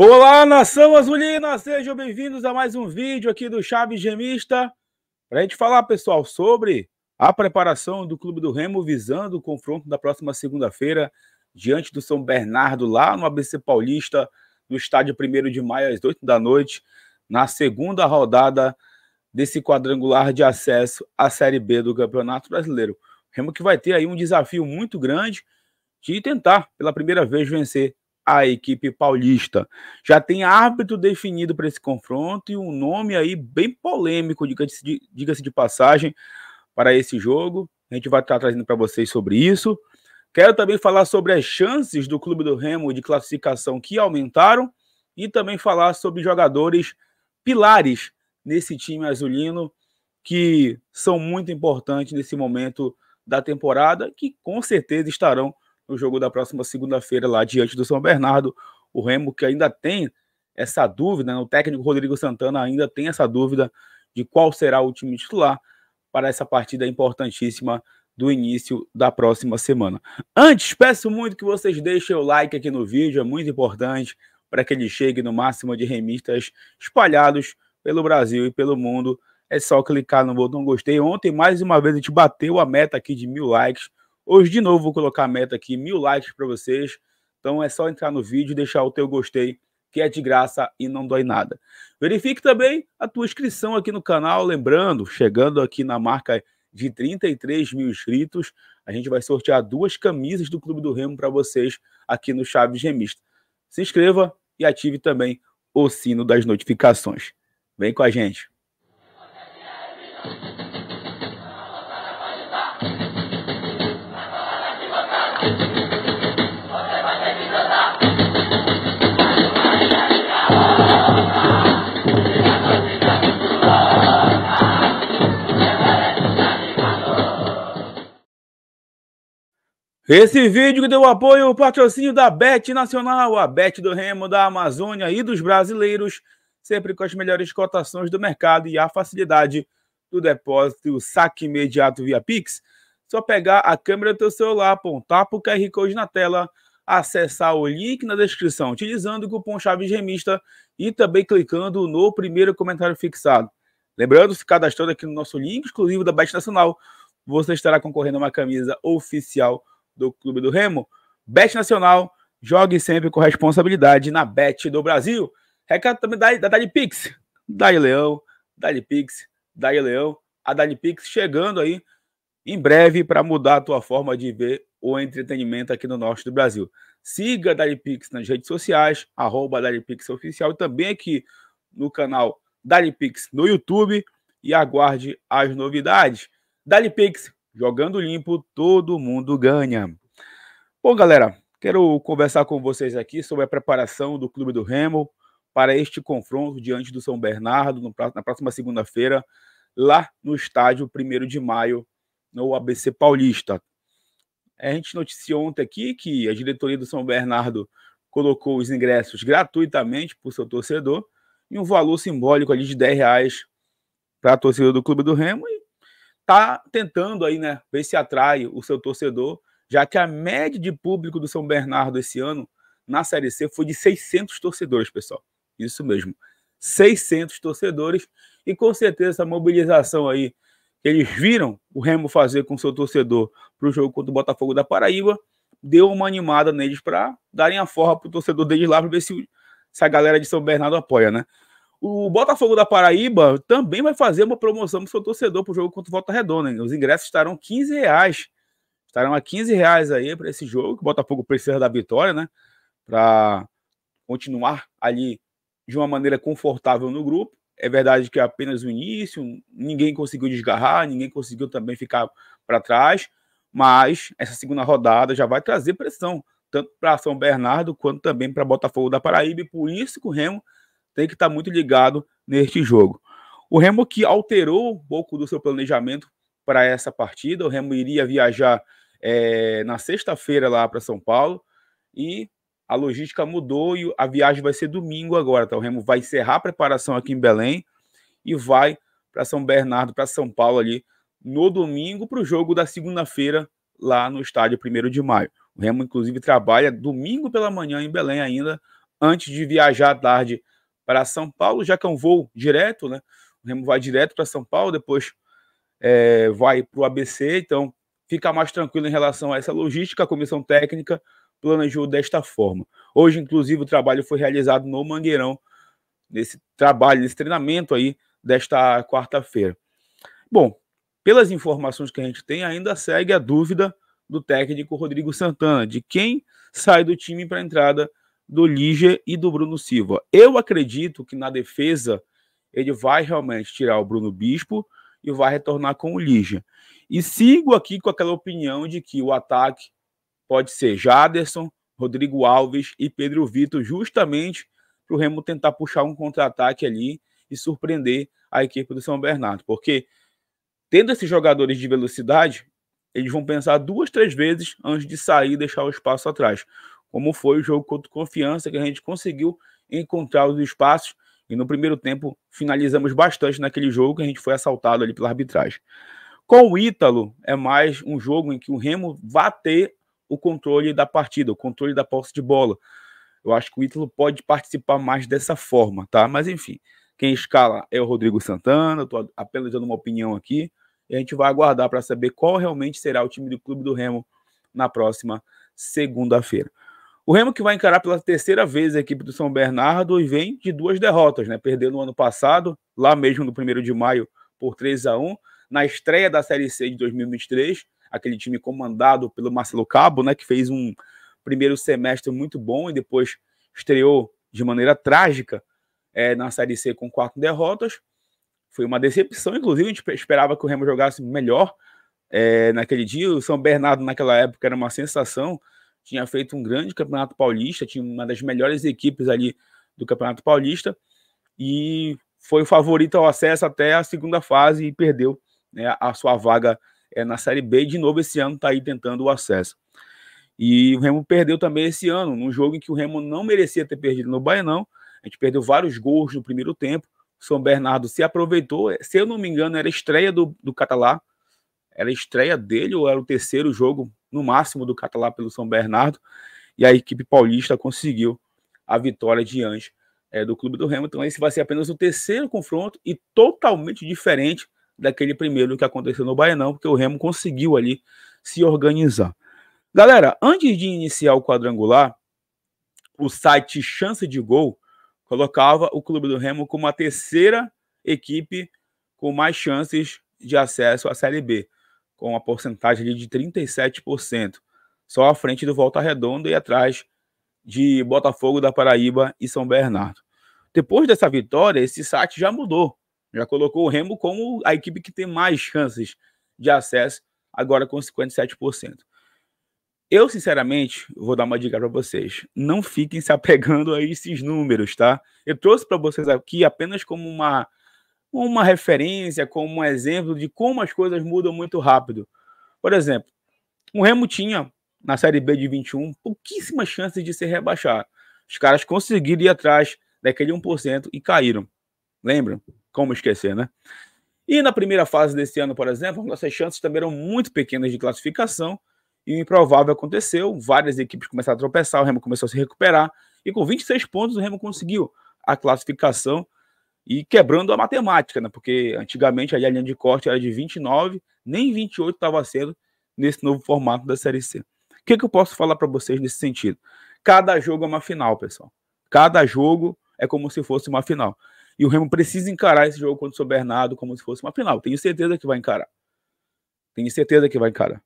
Olá, nação azulina! Sejam bem-vindos a mais um vídeo aqui do Chaves Gemista. Para a gente falar, pessoal, sobre a preparação do Clube do Remo visando o confronto da próxima segunda-feira diante do São Bernardo, lá no ABC Paulista, no estádio 1 de maio, às 8 da noite, na segunda rodada desse quadrangular de acesso à Série B do Campeonato Brasileiro. O Remo que vai ter aí um desafio muito grande de tentar, pela primeira vez, vencer a equipe paulista. Já tem árbitro definido para esse confronto e um nome aí bem polêmico, diga-se de, de passagem, para esse jogo. A gente vai estar trazendo para vocês sobre isso. Quero também falar sobre as chances do Clube do Remo de classificação que aumentaram e também falar sobre jogadores pilares nesse time azulino que são muito importantes nesse momento da temporada, que com certeza estarão no jogo da próxima segunda-feira, lá diante do São Bernardo. O Remo que ainda tem essa dúvida, né? o técnico Rodrigo Santana ainda tem essa dúvida de qual será o time titular para essa partida importantíssima do início da próxima semana. Antes, peço muito que vocês deixem o like aqui no vídeo, é muito importante para que ele chegue no máximo de remistas espalhados pelo Brasil e pelo mundo. É só clicar no botão gostei. Ontem, mais uma vez, a gente bateu a meta aqui de mil likes. Hoje, de novo, vou colocar a meta aqui, mil likes para vocês. Então é só entrar no vídeo e deixar o teu gostei, que é de graça e não dói nada. Verifique também a tua inscrição aqui no canal. Lembrando, chegando aqui na marca de 33 mil inscritos, a gente vai sortear duas camisas do Clube do Remo para vocês aqui no Chaves Remista. Se inscreva e ative também o sino das notificações. Vem com a gente! Esse vídeo deu apoio ao patrocínio da Bet Nacional, a Bet do Remo, da Amazônia e dos brasileiros, sempre com as melhores cotações do mercado e a facilidade do depósito e o saque imediato via Pix. Só pegar a câmera do seu celular, apontar para o QR Code na tela, acessar o link na descrição, utilizando o cupom Chaves Remista e também clicando no primeiro comentário fixado. Lembrando, se cadastrando aqui no nosso link exclusivo da Bet Nacional, você estará concorrendo a uma camisa oficial do Clube do Remo. Bet Nacional, jogue sempre com responsabilidade na Bet do Brasil. Recado também da, Dali Pix. Dali Leão, Dali Pix, Dali Leão. A Dali Pix chegando aí em breve para mudar a tua forma de ver o entretenimento aqui no norte do Brasil. Siga a Dali Pix nas redes sociais, arroba Dali Pix Oficial e também aqui no canal Dali Pix no YouTube e aguarde as novidades. Dali Pix, Jogando limpo, todo mundo ganha. Bom, galera, quero conversar com vocês aqui sobre a preparação do Clube do Remo para este confronto diante do São Bernardo na próxima segunda-feira, lá no estádio 1 de maio, no ABC Paulista. A gente noticiou ontem aqui que a diretoria do São Bernardo colocou os ingressos gratuitamente para o seu torcedor e um valor simbólico ali de 10 reais para a torcida do Clube do Remo está tentando aí, né, ver se atrai o seu torcedor, já que a média de público do São Bernardo esse ano na Série C foi de 600 torcedores, pessoal. Isso mesmo, 600 torcedores e com certeza a mobilização aí que eles viram o Remo fazer com seu torcedor para o jogo contra o Botafogo da Paraíba deu uma animada neles para darem a forra para o torcedor deles lá para ver se, se a galera de São Bernardo apoia, né? O Botafogo da Paraíba também vai fazer uma promoção para o seu torcedor para o jogo contra o Volta Redonda. Hein? Os ingressos estarão 15 reais. Estarão a 15 reais aí para esse jogo. Que o Botafogo precisa da vitória, né? Para continuar ali de uma maneira confortável no grupo. É verdade que é apenas o início, ninguém conseguiu desgarrar, ninguém conseguiu também ficar para trás, mas essa segunda rodada já vai trazer pressão, tanto para São Bernardo quanto também para Botafogo da Paraíba, e por isso que o Remo tem que estar tá muito ligado neste jogo. O Remo que alterou um pouco do seu planejamento para essa partida, o Remo iria viajar é, na sexta-feira lá para São Paulo e a logística mudou e a viagem vai ser domingo agora. Então O Remo vai encerrar a preparação aqui em Belém e vai para São Bernardo, para São Paulo ali no domingo para o jogo da segunda-feira lá no estádio 1 de maio. O Remo, inclusive, trabalha domingo pela manhã em Belém ainda, antes de viajar à tarde para São Paulo, já que é um voo direto, né? O Remo vai direto para São Paulo, depois é, vai para o ABC, então fica mais tranquilo em relação a essa logística. A comissão técnica planejou desta forma. Hoje, inclusive, o trabalho foi realizado no Mangueirão, nesse trabalho, nesse treinamento aí desta quarta-feira. Bom, pelas informações que a gente tem, ainda segue a dúvida do técnico Rodrigo Santana de quem sai do time para a entrada do Lígia e do Bruno Silva. Eu acredito que na defesa ele vai realmente tirar o Bruno Bispo e vai retornar com o Lígia. E sigo aqui com aquela opinião de que o ataque pode ser Jaderson, Rodrigo Alves e Pedro Vitor, justamente para o Remo tentar puxar um contra-ataque ali e surpreender a equipe do São Bernardo. Porque tendo esses jogadores de velocidade, eles vão pensar duas, três vezes antes de sair e deixar o espaço atrás como foi o jogo contra Confiança, que a gente conseguiu encontrar os espaços e no primeiro tempo finalizamos bastante naquele jogo que a gente foi assaltado ali pela arbitragem. Com o Ítalo, é mais um jogo em que o Remo vai ter o controle da partida, o controle da posse de bola. Eu acho que o Ítalo pode participar mais dessa forma, tá? Mas enfim, quem escala é o Rodrigo Santana, estou apenas dando uma opinião aqui. E a gente vai aguardar para saber qual realmente será o time do Clube do Remo na próxima segunda-feira. O Remo que vai encarar pela terceira vez a equipe do São Bernardo e vem de duas derrotas, né? Perdeu no ano passado, lá mesmo no primeiro de maio, por 3 a 1 na estreia da Série C de 2023, aquele time comandado pelo Marcelo Cabo, né, que fez um primeiro semestre muito bom e depois estreou de maneira trágica é, na Série C com quatro derrotas. Foi uma decepção, inclusive, a gente esperava que o Remo jogasse melhor é, naquele dia. O São Bernardo, naquela época, era uma sensação tinha feito um grande campeonato paulista, tinha uma das melhores equipes ali do campeonato paulista e foi o favorito ao acesso até a segunda fase e perdeu né, a sua vaga é, na Série B. de novo, esse ano está aí tentando o acesso. E o Remo perdeu também esse ano, num jogo em que o Remo não merecia ter perdido no Baianão. A gente perdeu vários gols no primeiro tempo. O São Bernardo se aproveitou. Se eu não me engano, era estreia do, do Catalá. Era estreia dele ou era o terceiro jogo no máximo do Catalá pelo São Bernardo, e a equipe paulista conseguiu a vitória diante é, do clube do Remo. Então, esse vai ser apenas o terceiro confronto e totalmente diferente daquele primeiro que aconteceu no Baianão, porque o Remo conseguiu ali se organizar. Galera, antes de iniciar o quadrangular, o site Chance de Gol colocava o Clube do Remo como a terceira equipe com mais chances de acesso à Série B com uma porcentagem de 37%, só à frente do Volta Redonda e atrás de Botafogo da Paraíba e São Bernardo. Depois dessa vitória, esse site já mudou, já colocou o Remo como a equipe que tem mais chances de acesso, agora com 57%. Eu, sinceramente, vou dar uma dica para vocês. Não fiquem se apegando a esses números, tá? Eu trouxe para vocês aqui apenas como uma uma referência, como um exemplo de como as coisas mudam muito rápido. Por exemplo, o Remo tinha, na Série B de 21, pouquíssimas chances de ser rebaixado. Os caras conseguiram ir atrás daquele 1% e caíram. Lembram? Como esquecer, né? E na primeira fase desse ano, por exemplo, nossas chances também eram muito pequenas de classificação e o improvável aconteceu. Várias equipes começaram a tropeçar, o Remo começou a se recuperar e com 26 pontos o Remo conseguiu a classificação e quebrando a matemática, né? Porque antigamente a linha de corte era de 29, nem 28 estava sendo nesse novo formato da Série C. O que, que eu posso falar para vocês nesse sentido? Cada jogo é uma final, pessoal. Cada jogo é como se fosse uma final. E o Remo precisa encarar esse jogo contra o São Bernardo como se fosse uma final. Tenho certeza que vai encarar. Tenho certeza que vai encarar.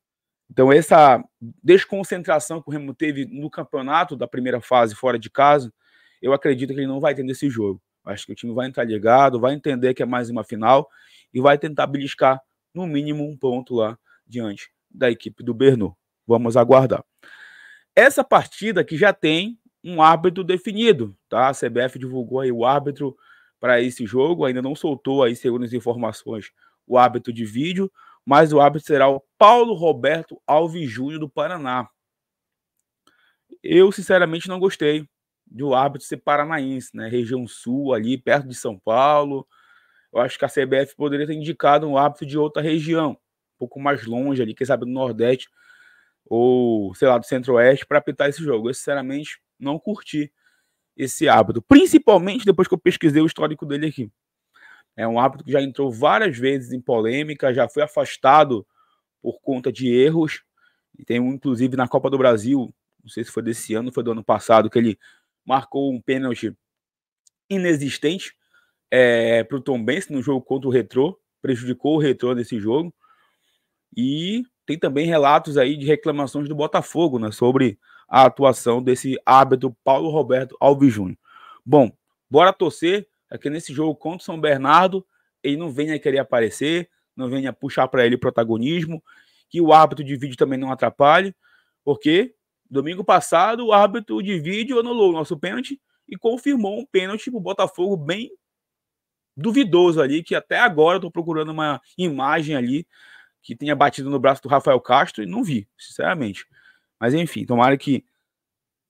Então, essa desconcentração que o Remo teve no campeonato da primeira fase fora de casa, eu acredito que ele não vai ter nesse jogo. Acho que o time vai entrar ligado, vai entender que é mais uma final e vai tentar beliscar no mínimo um ponto lá diante da equipe do Bernou. Vamos aguardar. Essa partida que já tem um árbitro definido, tá? A CBF divulgou aí o árbitro para esse jogo, ainda não soltou aí, segundo as informações, o árbitro de vídeo, mas o árbitro será o Paulo Roberto Alves Júnior do Paraná. Eu, sinceramente, não gostei do árbitro ser paranaense, né? Região Sul, ali perto de São Paulo. Eu acho que a CBF poderia ter indicado um árbitro de outra região, um pouco mais longe ali, quem sabe do Nordeste ou, sei lá, do Centro-Oeste, para apitar esse jogo. Eu, sinceramente, não curti esse árbitro, principalmente depois que eu pesquisei o histórico dele aqui. É um árbitro que já entrou várias vezes em polêmica, já foi afastado por conta de erros. E tem um, inclusive, na Copa do Brasil, não sei se foi desse ano, foi do ano passado, que ele marcou um pênalti inexistente é, eh, para o Tom Benz no jogo contra o Retrô, prejudicou o Retrô nesse jogo. E tem também relatos aí de reclamações do Botafogo né, sobre a atuação desse árbitro Paulo Roberto Alves Júnior. Bom, bora torcer aqui é nesse jogo contra o São Bernardo, ele não venha querer aparecer, não venha puxar para ele protagonismo, que o árbitro de vídeo também não atrapalhe, porque Domingo passado, o árbitro de vídeo anulou o nosso pênalti e confirmou um pênalti para o Botafogo bem duvidoso ali, que até agora estou procurando uma imagem ali que tenha batido no braço do Rafael Castro e não vi, sinceramente. Mas enfim, tomara que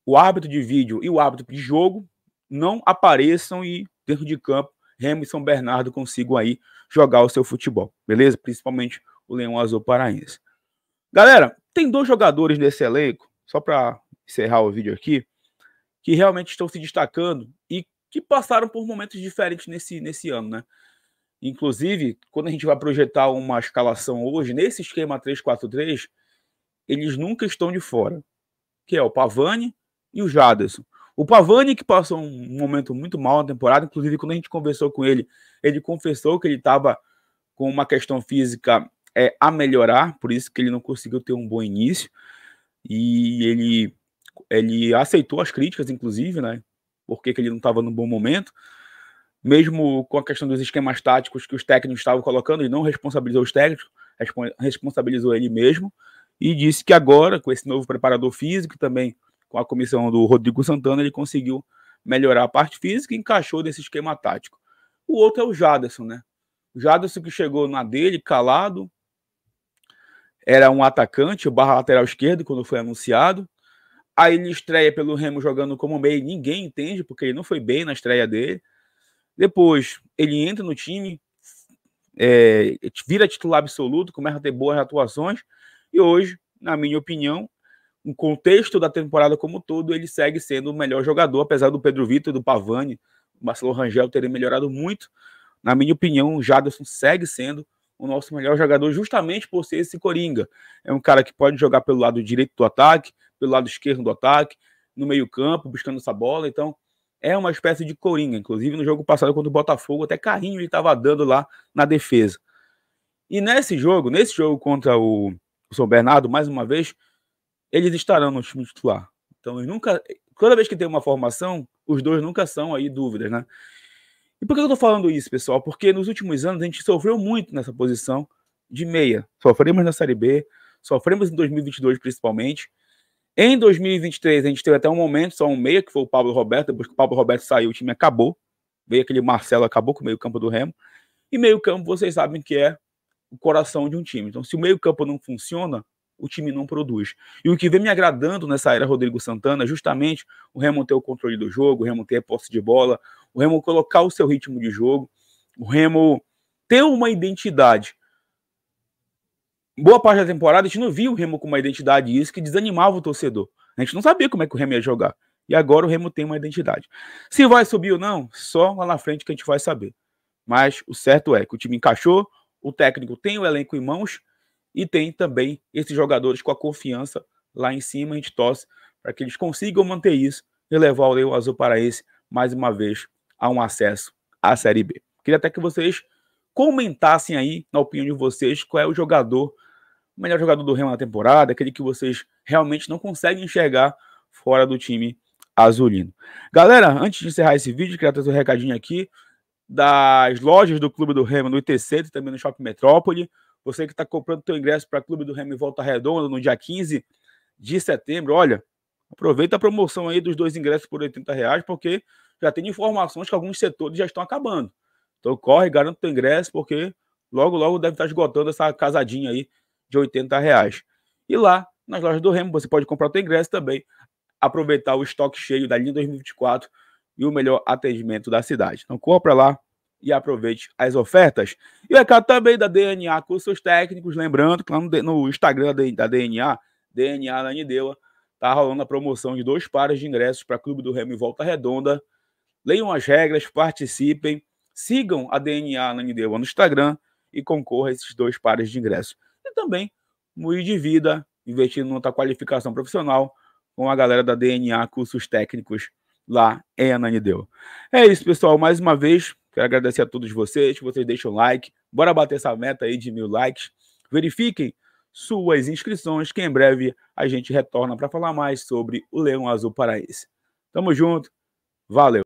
o árbitro de vídeo e o árbitro de jogo não apareçam e dentro de campo Remo e São Bernardo consigam aí jogar o seu futebol, beleza? Principalmente o Leão Azul Paraense. Galera, tem dois jogadores nesse elenco só para encerrar o vídeo aqui, que realmente estão se destacando e que passaram por momentos diferentes nesse, nesse ano, né? Inclusive, quando a gente vai projetar uma escalação hoje, nesse esquema 3-4-3, eles nunca estão de fora, que é o Pavani e o Jaderson. O Pavani, que passou um momento muito mal na temporada, inclusive quando a gente conversou com ele, ele confessou que ele estava com uma questão física é, a melhorar, por isso que ele não conseguiu ter um bom início e ele, ele aceitou as críticas, inclusive, né? Porque que ele não estava num bom momento. Mesmo com a questão dos esquemas táticos que os técnicos estavam colocando, ele não responsabilizou os técnicos, responsabilizou ele mesmo e disse que agora, com esse novo preparador físico, também com a comissão do Rodrigo Santana, ele conseguiu melhorar a parte física e encaixou nesse esquema tático. O outro é o Jaderson, né? O Jaderson que chegou na dele, calado, era um atacante, o barra lateral esquerdo, quando foi anunciado. Aí ele estreia pelo Remo jogando como meio, ninguém entende, porque ele não foi bem na estreia dele. Depois ele entra no time, é, vira titular absoluto, começa a ter boas atuações. E hoje, na minha opinião, no contexto da temporada como todo, ele segue sendo o melhor jogador, apesar do Pedro Vitor, do Pavani, do Marcelo Rangel terem melhorado muito. Na minha opinião, o Jaderson segue sendo o nosso melhor jogador justamente por ser esse Coringa. É um cara que pode jogar pelo lado direito do ataque, pelo lado esquerdo do ataque, no meio-campo, buscando essa bola. Então, é uma espécie de Coringa. Inclusive, no jogo passado contra o Botafogo, até carrinho ele estava dando lá na defesa. E nesse jogo, nesse jogo contra o, São Bernardo, mais uma vez, eles estarão no time titular. Então, nunca. Toda vez que tem uma formação, os dois nunca são aí dúvidas, né? E por que eu estou falando isso, pessoal? Porque nos últimos anos a gente sofreu muito nessa posição de meia. Sofremos na Série B, sofremos em 2022 principalmente. Em 2023 a gente teve até um momento só um meia, que foi o Pablo Roberto. Depois que o Pablo Roberto saiu, o time acabou. Veio aquele Marcelo, acabou com o meio campo do Remo. E meio campo, vocês sabem que é o coração de um time. Então, se o meio campo não funciona, o time não produz. E o que vem me agradando nessa era Rodrigo Santana é justamente o Remo ter o controle do jogo, o Remo ter a posse de bola, o Remo colocar o seu ritmo de jogo, o Remo ter uma identidade. Boa parte da temporada a gente não via o Remo com uma identidade, isso que desanimava o torcedor. A gente não sabia como é que o Remo ia jogar. E agora o Remo tem uma identidade. Se vai subir ou não, só lá na frente que a gente vai saber. Mas o certo é que o time encaixou, o técnico tem o elenco em mãos e tem também esses jogadores com a confiança lá em cima. A gente torce para que eles consigam manter isso e levar o Leão Azul para esse mais uma vez a um acesso à Série B. Queria até que vocês comentassem aí, na opinião de vocês, qual é o jogador, o melhor jogador do Remo na temporada, aquele que vocês realmente não conseguem enxergar fora do time azulino. Galera, antes de encerrar esse vídeo, queria trazer um recadinho aqui das lojas do Clube do Remo no ITC, também no Shopping Metrópole. Você que está comprando seu ingresso para Clube do Remo em Volta Redonda no dia 15 de setembro, olha, aproveita a promoção aí dos dois ingressos por R$ reais, porque já tem informações que alguns setores já estão acabando. Então corre, garanta o ingresso, porque logo, logo deve estar esgotando essa casadinha aí de 80 reais. E lá, nas lojas do Remo, você pode comprar o teu ingresso também, aproveitar o estoque cheio da linha 2024 e o melhor atendimento da cidade. Então corra para lá e aproveite as ofertas. E o recado também da DNA Cursos Técnicos, lembrando que lá no, Instagram da DNA, DNA Lanideua, tá rolando a promoção de dois pares de ingressos para Clube do Remo em Volta Redonda Leiam as regras, participem, sigam a DNA na no Instagram e concorra a esses dois pares de ingressos. E também no de Vida, investindo sua qualificação profissional com a galera da DNA Cursos Técnicos lá em Ananideu. É isso, pessoal. Mais uma vez, quero agradecer a todos vocês. Vocês deixam like. Bora bater essa meta aí de mil likes. Verifiquem suas inscrições, que em breve a gente retorna para falar mais sobre o Leão Azul Paraíso. Tamo junto. Valeu.